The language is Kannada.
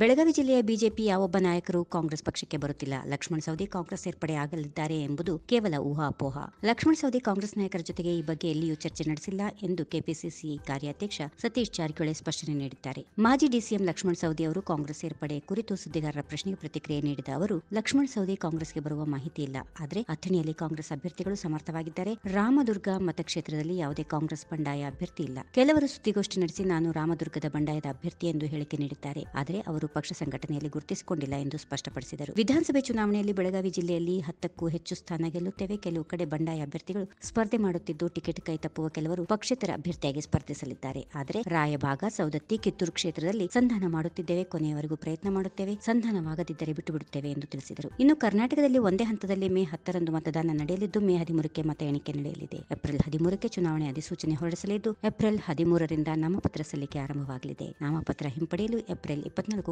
ಬೆಳಗಾವಿ ಜಿಲ್ಲೆಯ ಬಿಜೆಪಿ ಯಾವೊಬ್ಬ ನಾಯಕರು ಕಾಂಗ್ರೆಸ್ ಪಕ್ಷಕ್ಕೆ ಬರುತ್ತಿಲ್ಲ ಲಕ್ಷ್ಮಣ ಸವದಿ ಕಾಂಗ್ರೆಸ್ ಸೇರ್ಪಡೆ ಆಗಲಿದ್ದಾರೆ ಎಂಬುದು ಕೇವಲ ಊಹಾಪೋಹ ಲಕ್ಷ್ಮಣ ಸವದಿ ಕಾಂಗ್ರೆಸ್ ನಾಯಕರ ಜೊತೆಗೆ ಈ ಬಗ್ಗೆ ಎಲ್ಲಿಯೂ ಚರ್ಚೆ ನಡೆಸಿಲ್ಲ ಎಂದು ಕೆಪಿಸಿಸಿ ಕಾರ್ಯಾಧ್ಯಕ್ಷ ಸತೀಶ್ ಜಾರಕಿಹೊಳಿ ಸ್ಪಷ್ಟನೆ ನೀಡಿದ್ದಾರೆ ಮಾಜಿ ಡಿಸಿಎಂ ಲಕ್ಷ್ಮಣ ಸವದಿ ಅವರು ಕಾಂಗ್ರೆಸ್ ಸೇರ್ಪಡೆ ಕುರಿತು ಸುದ್ದಿಗಾರರ ಪ್ರಶ್ನೆಗೆ ಪ್ರತಿಕ್ರಿಯೆ ನೀಡಿದ ಅವರು ಲಕ್ಷ್ಮಣ ಸವದಿ ಕಾಂಗ್ರೆಸ್ಗೆ ಬರುವ ಮಾಹಿತಿ ಇಲ್ಲ ಆದರೆ ಅಥಣಿಯಲ್ಲಿ ಕಾಂಗ್ರೆಸ್ ಅಭ್ಯರ್ಥಿಗಳು ಸಮರ್ಥವಾಗಿದ್ದಾರೆ ರಾಮದುರ್ಗ ಮತಕ್ಷೇತ್ರದಲ್ಲಿ ಯಾವುದೇ ಕಾಂಗ್ರೆಸ್ ಬಂಡಾಯ ಅಭ್ಯರ್ಥಿ ಇಲ್ಲ ಕೆಲವರು ಸುದ್ದಿಗೋಷ್ಠಿ ನಡೆಸಿ ನಾನು ರಾಮದುರ್ಗದ ಬಂಡಾಯದ ಅಭ್ಯರ್ಥಿ ಎಂದು ಹೇಳಿಕೆ ನೀಡಿದ್ದಾರೆ ಆದರೆ ಅವರು ಪಕ್ಷ ಸಂಘಟನೆಯಲ್ಲಿ ಗುರುತಿಸಿಕೊಂಡಿಲ್ಲ ಎಂದು ಸ್ಪಷ್ಟಪಡಿಸಿದರು ವಿಧಾನಸಭೆ ಚುನಾವಣೆಯಲ್ಲಿ ಬೆಳಗಾವಿ ಜಿಲ್ಲೆಯಲ್ಲಿ ಹತ್ತಕ್ಕೂ ಹೆಚ್ಚು ಸ್ಥಾನ ಗೆಲ್ಲುತ್ತೇವೆ ಕೆಲವು ಕಡೆ ಬಂಡಾಯ ಅಭ್ಯರ್ಥಿಗಳು ಸ್ಪರ್ಧೆ ಮಾಡುತ್ತಿದ್ದು ಟಿಕೆಟ್ ಕೈ ತಪ್ಪುವ ಕೆಲವರು ಪಕ್ಷೇತರ ಅಭ್ಯರ್ಥಿಯಾಗಿ ಸ್ಪರ್ಧಿಸಲಿದ್ದಾರೆ ಆದರೆ ರಾಯಭಾಗ ಸೌದತ್ತಿ ಕಿತ್ತೂರು ಕ್ಷೇತ್ರದಲ್ಲಿ ಸಂಧಾನ ಮಾಡುತ್ತಿದ್ದೇವೆ ಕೊನೆಯವರೆಗೂ ಪ್ರಯತ್ನ ಮಾಡುತ್ತೇವೆ ಸಂಧಾನವಾಗದಿದ್ದರೆ ಬಿಟ್ಟು ಬಿಡುತ್ತೇವೆ ಎಂದು ತಿಳಿಸಿದರು ಇನ್ನು ಕರ್ನಾಟಕದಲ್ಲಿ ಒಂದೇ ಹಂತದಲ್ಲಿ ಮೇ ಹತ್ತರಂದು ಮತದಾನ ನಡೆಯಲಿದ್ದು ಮೇ ಹದಿಮೂರಕ್ಕೆ ಮತ ಎಣಿಕೆ ನಡೆಯಲಿದೆ ಏಪ್ರಿಲ್ ಹದಿಮೂರಕ್ಕೆ ಚುನಾವಣೆ ಅಧಿಸೂಚನೆ ಹೊರಡಿಸಲಿದ್ದು ಏಪ್ರಿಲ್ ಹದಿಮೂರರಿಂದ ನಾಮಪತ್ರ ಸಲ್ಲಿಕೆ ಆರಂಭವಾಗಲಿದೆ ನಾಮಪತ್ರ ಹಿಂಪಡೆಯಲು ಏಪ್ರಿಲ್ ಇಪ್ಪತ್ನಾಲ್ಕು